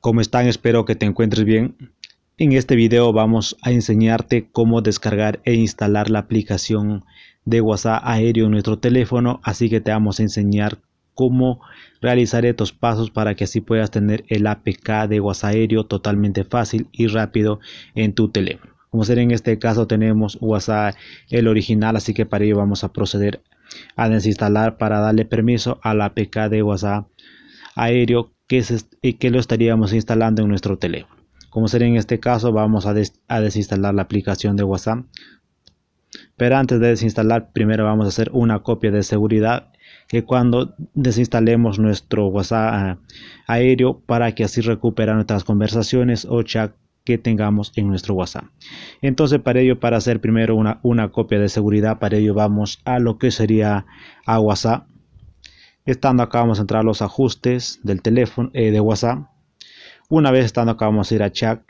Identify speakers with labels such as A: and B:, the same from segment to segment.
A: ¿Cómo están? Espero que te encuentres bien. En este video vamos a enseñarte cómo descargar e instalar la aplicación de WhatsApp aéreo en nuestro teléfono, así que te vamos a enseñar cómo realizar estos pasos para que así puedas tener el APK de WhatsApp aéreo totalmente fácil y rápido en tu teléfono. Como ser en este caso tenemos WhatsApp el original, así que para ello vamos a proceder a desinstalar para darle permiso a la APK de WhatsApp aéreo que, que lo estaríamos instalando en nuestro teléfono. Como sería en este caso, vamos a, desinstalar la aplicación de WhatsApp. Pero antes de desinstalar, primero vamos a hacer una copia de seguridad que cuando desinstalemos nuestro WhatsApp ah, aéreo para que así recupera nuestras conversaciones o chat que tengamos en nuestro WhatsApp. Entonces para ello, para hacer primero una, una copia de seguridad, para ello vamos a lo que sería a WhatsApp Estando acá vamos a entrar a los ajustes del teléfono eh, de WhatsApp. Una vez estando acá vamos a ir a chat.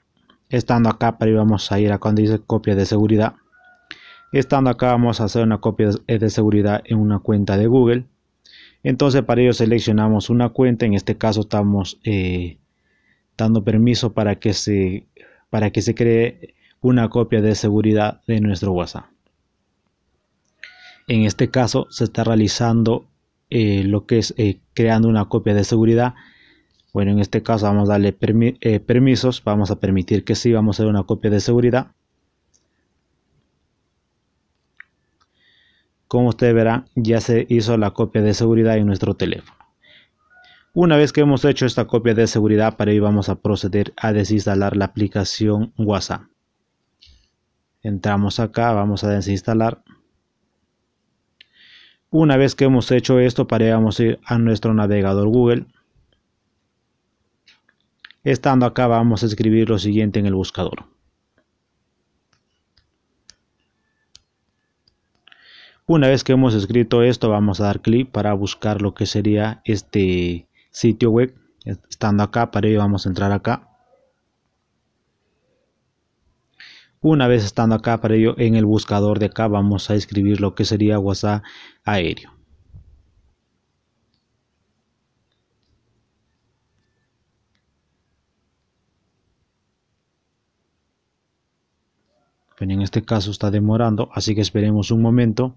A: Estando acá para vamos a ir a cuando dice copia de seguridad. Estando acá vamos a hacer una copia de seguridad en una cuenta de Google. Entonces para ello seleccionamos una cuenta. En este caso estamos eh, dando permiso para que se para que se cree una copia de seguridad de nuestro WhatsApp. En este caso se está realizando eh, lo que es eh, creando una copia de seguridad bueno en este caso vamos a darle eh, permisos vamos a permitir que sí vamos a hacer una copia de seguridad como usted verán ya se hizo la copia de seguridad en nuestro teléfono una vez que hemos hecho esta copia de seguridad para ello vamos a proceder a desinstalar la aplicación whatsapp entramos acá vamos a desinstalar una vez que hemos hecho esto, vamos a ir a nuestro navegador Google. Estando acá vamos a escribir lo siguiente en el buscador. Una vez que hemos escrito esto, vamos a dar clic para buscar lo que sería este sitio web. Estando acá, para ello vamos a entrar acá. Una vez estando acá, para ello en el buscador de acá vamos a escribir lo que sería WhatsApp aéreo. en este caso está demorando, así que esperemos un momento.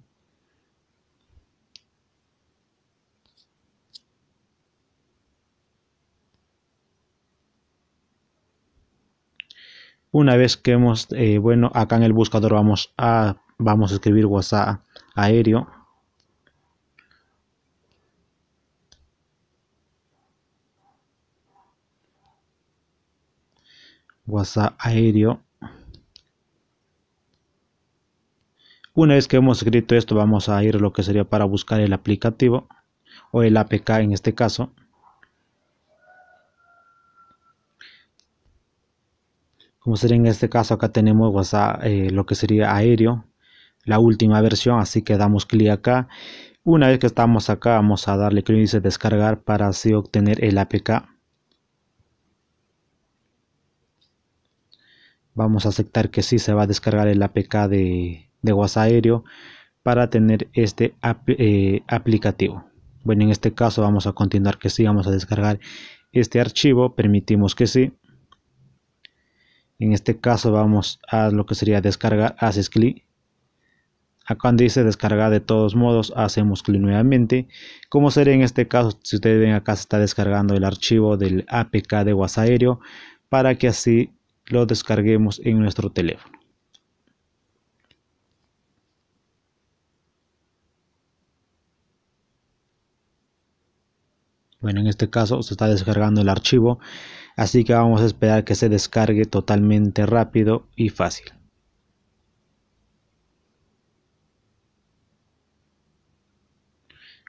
A: Una vez que hemos, eh, bueno, acá en el buscador vamos a, vamos a escribir WhatsApp aéreo. WhatsApp aéreo. Una vez que hemos escrito esto, vamos a ir lo que sería para buscar el aplicativo o el APK en este caso. Como sería en este caso, acá tenemos WhatsApp, eh, lo que sería aéreo, la última versión, así que damos clic acá. Una vez que estamos acá, vamos a darle clic dice descargar para así obtener el APK. Vamos a aceptar que sí se va a descargar el APK de, WhatsApp aéreo para tener este eh, aplicativo. Bueno, en este caso vamos a continuar que sí, vamos a descargar este archivo, permitimos que sí. En este caso vamos a lo que sería descargar, haces clic. Acá donde dice descargar de todos modos, hacemos clic nuevamente. Como sería en este caso, si ustedes ven acá se está descargando el archivo del APK de WhatsApp para que así lo descarguemos en nuestro teléfono. Bueno, en este caso se está descargando el archivo, así que vamos a esperar que se descargue totalmente rápido y fácil.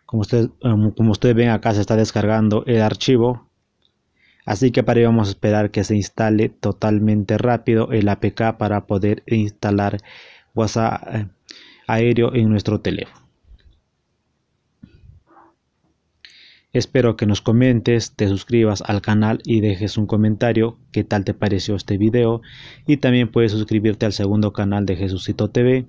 A: Como ustedes, um, como ustedes ven acá se está descargando el archivo, así que para ello vamos a esperar que se instale totalmente rápido el APK para poder instalar WhatsApp eh, aéreo en nuestro teléfono. Espero que nos comentes, te suscribas al canal y dejes un comentario qué tal te pareció este video y también puedes suscribirte al segundo canal de Jesucito TV